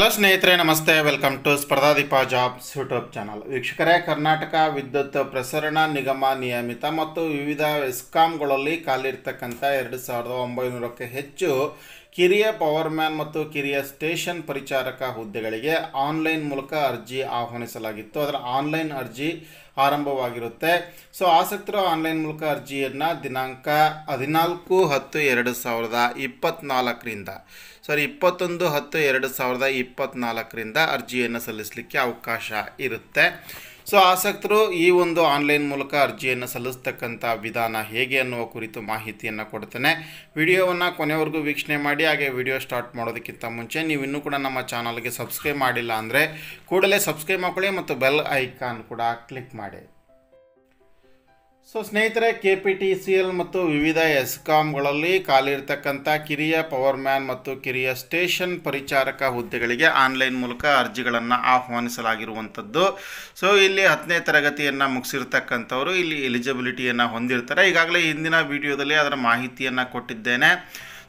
hello ಸ್ನೇಹಿತರೆ ನಮಸ್ತೆ welcome to Spardhadeepa jobs YouTube channel ವೀಕ್ಷಕರೇ ಕರ್ನಾಟಕ ವಿದ್ಯುತ್ ಪ್ರಸರಣ ನಿಗಮ ನಿಯಮಿತ ಮತ್ತು ವಿವಿಧ ಎಸ್ಕಾಮ್ಗಳಲ್ಲಿ ಕಾಲಿರ್ತಕ್ಕಂಥ ಎರಡು ಸಾವಿರದ ಒಂಬೈನೂರಕ್ಕೆ ಹೆಚ್ಚು ಕಿರಿಯ ಪವರ್ ಮ್ಯಾನ್ ಮತ್ತು ಕಿರಿಯ ಸ್ಟೇಷನ್ ಪರಿಚಾರಕ ಹುದ್ದೆಗಳಿಗೆ ಆನ್ಲೈನ್ ಮೂಲಕ ಅರ್ಜಿ ಆಹ್ವಾನಿಸಲಾಗಿತ್ತು ಅದರ ಆನ್ಲೈನ್ ಅರ್ಜಿ ಆರಂಭವಾಗಿರುತ್ತೆ ಸೊ ಆಸಕ್ತರು ಆನ್ಲೈನ್ ಮೂಲಕ ಅರ್ಜಿಯನ್ನು ದಿನಾಂಕ ಹದಿನಾಲ್ಕು ಹತ್ತು ಎರಡು ಸಾವಿರದ ಇಪ್ಪತ್ತ್ನಾಲ್ಕರಿಂದ ಸಾರಿ ಇಪ್ಪತ್ತೊಂದು ಹತ್ತು ಎರಡು ಸಾವಿರದ ಇಪ್ಪತ್ತ್ನಾಲ್ಕರಿಂದ ಅರ್ಜಿಯನ್ನು ಸಲ್ಲಿಸಲಿಕ್ಕೆ ಅವಕಾಶ ಇರುತ್ತೆ ಸೊ ಆಸಕ್ತರು ಈ ಒಂದು ಆನ್ಲೈನ್ ಮೂಲಕ ಅರ್ಜಿಯನ್ನು ಸಲ್ಲಿಸ್ತಕ್ಕಂಥ ವಿಧಾನ ಹೇಗೆ ಅನ್ನುವ ಕುರಿತು ಮಾಹಿತಿಯನ್ನು ಕೊಡ್ತೇನೆ ವಿಡಿಯೋವನ್ನು ಕೊನೆವರೆಗೂ ವೀಕ್ಷಣೆ ಮಾಡಿ ಹಾಗೆ ವಿಡಿಯೋ ಸ್ಟಾರ್ಟ್ ಮಾಡೋದಕ್ಕಿಂತ ಮುಂಚೆ ನೀವು ಇನ್ನೂ ಕೂಡ ನಮ್ಮ ಚಾನಲ್ಗೆ ಸಬ್ಸ್ಕ್ರೈಬ್ ಮಾಡಿಲ್ಲ ಅಂದರೆ ಕೂಡಲೇ ಸಬ್ಸ್ಕ್ರೈಬ್ ಮಾಡ್ಕೊಳ್ಳಿ ಮತ್ತು ಬೆಲ್ ಐಕಾನ್ ಕೂಡ ಕ್ಲಿಕ್ ಮಾಡಿ ಸೊ ಸ್ನೇಹಿತರೆ K P T C L ಮತ್ತು ವಿವಿಧ ಎಸ್ಕಾಮ್ಗಳಲ್ಲಿ ಕಾಲಿರ್ತಕ್ಕಂಥ ಕಿರಿಯ ಪವರ್ ಮ್ಯಾನ್ ಮತ್ತು ಕಿರಿಯ ಸ್ಟೇಷನ್ ಪರಿಚಾರಕ ಹುದ್ದೆಗಳಿಗೆ ಆನ್ಲೈನ್ ಮೂಲಕ ಅರ್ಜಿಗಳನ್ನು ಆಹ್ವಾನಿಸಲಾಗಿರುವಂಥದ್ದು ಸೊ ಇಲ್ಲಿ ಹತ್ತನೇ ತರಗತಿಯನ್ನು ಮುಗಿಸಿರ್ತಕ್ಕಂಥವ್ರು ಇಲ್ಲಿ ಎಲಿಜಿಬಿಲಿಟಿಯನ್ನು ಹೊಂದಿರ್ತಾರೆ ಈಗಾಗಲೇ ಹಿಂದಿನ ವಿಡಿಯೋದಲ್ಲಿ ಅದರ ಮಾಹಿತಿಯನ್ನು ಕೊಟ್ಟಿದ್ದೇನೆ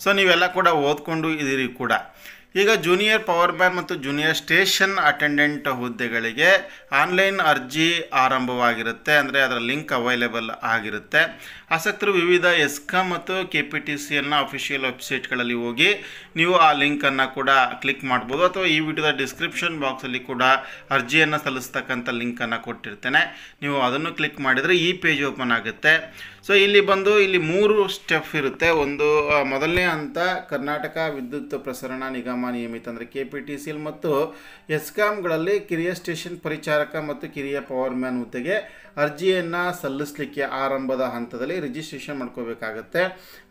ಸೊ ನೀವೆಲ್ಲ ಕೂಡ ಓದ್ಕೊಂಡು ಇದ್ದೀರಿ ಕೂಡ ಈಗ ಜೂನಿಯರ್ ಪವರ್ ಬ್ಯಾಂಕ್ ಮತ್ತು ಜೂನಿಯರ್ ಸ್ಟೇಷನ್ ಅಟೆಂಡೆಂಟ್ ಹುದ್ದೆಗಳಿಗೆ ಆನ್ಲೈನ್ ಅರ್ಜಿ ಆರಂಭವಾಗಿರುತ್ತೆ ಅಂದರೆ ಅದರ ಲಿಂಕ್ ಅವೈಲೇಬಲ್ ಆಗಿರುತ್ತೆ ಆಸಕ್ತರು ವಿವಿಧ ಎಸ್ಕಾಂ ಮತ್ತು ಕೆ ಪಿ ಟಿ ಸಿಯನ್ನು ಅಫಿಷಿಯಲ್ ವೆಬ್ಸೈಟ್ಗಳಲ್ಲಿ ಹೋಗಿ ನೀವು ಆ ಲಿಂಕನ್ನು ಕೂಡ ಕ್ಲಿಕ್ ಮಾಡ್ಬೋದು ಅಥವಾ ಈ ವಿಡಿಯೋದ ಡಿಸ್ಕ್ರಿಪ್ಷನ್ ಬಾಕ್ಸಲ್ಲಿ ಕೂಡ ಅರ್ಜಿಯನ್ನು ಸಲ್ಲಿಸ್ತಕ್ಕಂಥ ಲಿಂಕನ್ನು ಕೊಟ್ಟಿರ್ತೇನೆ ನೀವು ಅದನ್ನು ಕ್ಲಿಕ್ ಮಾಡಿದರೆ ಈ ಪೇಜ್ ಓಪನ್ ಆಗುತ್ತೆ ಸೊ ಇಲ್ಲಿ ಬಂದು ಇಲ್ಲಿ ಮೂರು ಸ್ಟೆಪ್ ಇರುತ್ತೆ ಒಂದು ಮೊದಲನೇ ಹಂತ ಕರ್ನಾಟಕ ವಿದ್ಯುತ್ ಪ್ರಸರಣ ನಿಗಮ ಕಾರ್ಯಕ್ರಮ ನಿಯಮಿತ ಅಂದರೆ ಕೆ ಪಿ ಟಿ ಸಿಲ್ ಮತ್ತು ಎಸ್ಕಾಮ್ಗಳಲ್ಲಿ ಕಿರಿಯ ಸ್ಟೇಷನ್ ಪರಿಚಾರಕ ಮತ್ತು ಕಿರಿಯ ಪವರ್ ಮ್ಯಾನ್ ಹುದ್ದೆಗೆ ಅರ್ಜಿಯನ್ನು ಸಲ್ಲಿಸಲಿಕ್ಕೆ ಆರಂಭದ ಹಂತದಲ್ಲಿ ರಿಜಿಸ್ಟ್ರೇಷನ್ ಮಾಡ್ಕೋಬೇಕಾಗತ್ತೆ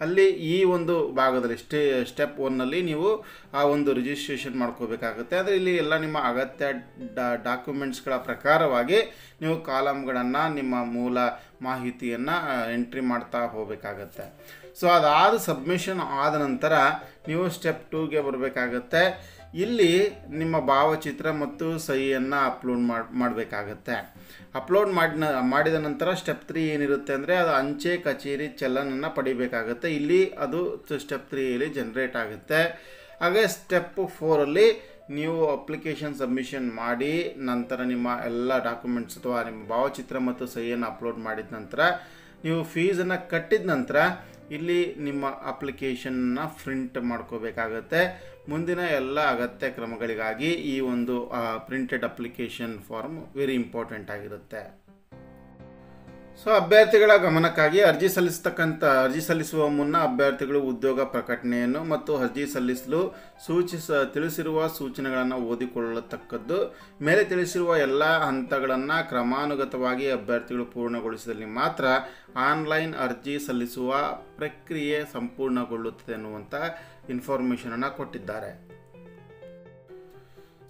ಅಲ್ಲಿ ಈ ಒಂದು ಭಾಗದಲ್ಲಿ ಸ್ಟೇ ಸ್ಟೆಪ್ ಒನ್ನಲ್ಲಿ ನೀವು ಆ ಒಂದು ರಿಜಿಸ್ಟ್ರೇಷನ್ ಮಾಡ್ಕೋಬೇಕಾಗುತ್ತೆ ಆದರೆ ಇಲ್ಲಿ ಎಲ್ಲ ನಿಮ್ಮ ಅಗತ್ಯ ಡಾಕ್ಯುಮೆಂಟ್ಸ್ಗಳ ಪ್ರಕಾರವಾಗಿ ನೀವು ಕಾಲಮ್ಗಳನ್ನು ನಿಮ್ಮ ಮೂಲ ಮಾಹಿತಿಯನ್ನು ಎಂಟ್ರಿ ಮಾಡ್ತಾ ಹೋಗಬೇಕಾಗತ್ತೆ ಸೊ ಅದಾದ ಸಬ್ಮಿಷನ್ ಆದ ನಂತರ ನೀವು ಸ್ಟೆಪ್ ಟೂಗೆ ಬರಬೇಕಾಗತ್ತೆ ಇಲ್ಲಿ ನಿಮ್ಮ ಭಾವಚಿತ್ರ ಮತ್ತು ಸಹಿಯನ್ನು ಅಪ್ಲೋಡ್ ಮಾಡಿ ಮಾಡಬೇಕಾಗತ್ತೆ ಅಪ್ಲೋಡ್ ಮಾಡಿದ ಮಾಡಿದ ನಂತರ ಸ್ಟೆಪ್ ತ್ರೀ ಏನಿರುತ್ತೆ ಅಂದರೆ ಅದು ಅಂಚೆ ಕಚೇರಿ ಚಲನನ್ನು ಪಡಿಬೇಕಾಗತ್ತೆ ಇಲ್ಲಿ ಅದು ಸ್ಟೆಪ್ ತ್ರೀಯಲ್ಲಿ ಜನ್ರೇಟ್ ಆಗುತ್ತೆ ಹಾಗೆ ಸ್ಟೆಪ್ ಫೋರಲ್ಲಿ ನೀವು ಅಪ್ಲಿಕೇಶನ್ ಸಬ್ಮಿಷನ್ ಮಾಡಿ ನಂತರ ನಿಮ್ಮ ಎಲ್ಲ ಡಾಕ್ಯುಮೆಂಟ್ಸ್ ಅಥವಾ ನಿಮ್ಮ ಭಾವಚಿತ್ರ ಮತ್ತು ಸಹಿಯನ್ನು ಅಪ್ಲೋಡ್ ಮಾಡಿದ ನಂತರ ನೀವು ಫೀಸನ್ನು ಕಟ್ಟಿದ ನಂತರ ಇಲ್ಲಿ ನಿಮ್ಮ ಅಪ್ಲಿಕೇಶನ್ನ ಪ್ರಿಂಟ್ ಮಾಡ್ಕೋಬೇಕಾಗತ್ತೆ ಮುಂದಿನ ಎಲ್ಲ ಅಗತ್ಯ ಕ್ರಮಗಳಿಗಾಗಿ ಈ ಒಂದು printed application form very important ಆಗಿರುತ್ತೆ ಸೊ ಅಭ್ಯರ್ಥಿಗಳ ಗಮನಕ್ಕಾಗಿ ಅರ್ಜಿ ಸಲ್ಲಿಸತಕ್ಕಂಥ ಅರ್ಜಿ ಸಲ್ಲಿಸುವ ಮುನ್ನ ಅಭ್ಯರ್ಥಿಗಳು ಉದ್ಯೋಗ ಪ್ರಕಟಣೆಯನ್ನು ಮತ್ತು ಅರ್ಜಿ ಸಲ್ಲಿಸಲು ಸೂಚಿಸ ತಿಳಿಸಿರುವ ಸೂಚನೆಗಳನ್ನು ಓದಿಕೊಳ್ಳತಕ್ಕದ್ದು ಮೇಲೆ ತಿಳಿಸಿರುವ ಎಲ್ಲ ಹಂತಗಳನ್ನು ಕ್ರಮಾನುಗತವಾಗಿ ಅಭ್ಯರ್ಥಿಗಳು ಪೂರ್ಣಗೊಳಿಸಿದಲ್ಲಿ ಮಾತ್ರ ಆನ್ಲೈನ್ ಅರ್ಜಿ ಸಲ್ಲಿಸುವ ಪ್ರಕ್ರಿಯೆ ಸಂಪೂರ್ಣಗೊಳ್ಳುತ್ತದೆ ಅನ್ನುವಂಥ ಇನ್ಫಾರ್ಮೇಷನನ್ನು ಕೊಟ್ಟಿದ್ದಾರೆ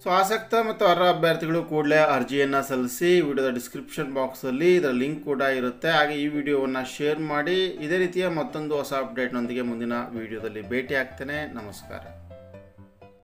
ಸೊ ಆಸಕ್ತ ಮತ್ತು ಅರ್ಹ ಅಭ್ಯರ್ಥಿಗಳು ಕೂಡಲೇ ಅರ್ಜಿಯನ್ನು ಸಲ್ಲಿಸಿ ವಿಡಿಯೋದ ಡಿಸ್ಕ್ರಿಪ್ಷನ್ ಬಾಕ್ಸಲ್ಲಿ ಇದರ ಲಿಂಕ್ ಕೂಡ ಇರುತ್ತೆ ಹಾಗೆ ಈ ವಿಡಿಯೋವನ್ನು ಶೇರ್ ಮಾಡಿ ಇದೇ ರೀತಿಯ ಮತ್ತೊಂದು ಹೊಸ ಅಪ್ಡೇಟ್ನೊಂದಿಗೆ ಮುಂದಿನ ವಿಡಿಯೋದಲ್ಲಿ ಭೇಟಿ ಆಗ್ತೇನೆ ನಮಸ್ಕಾರ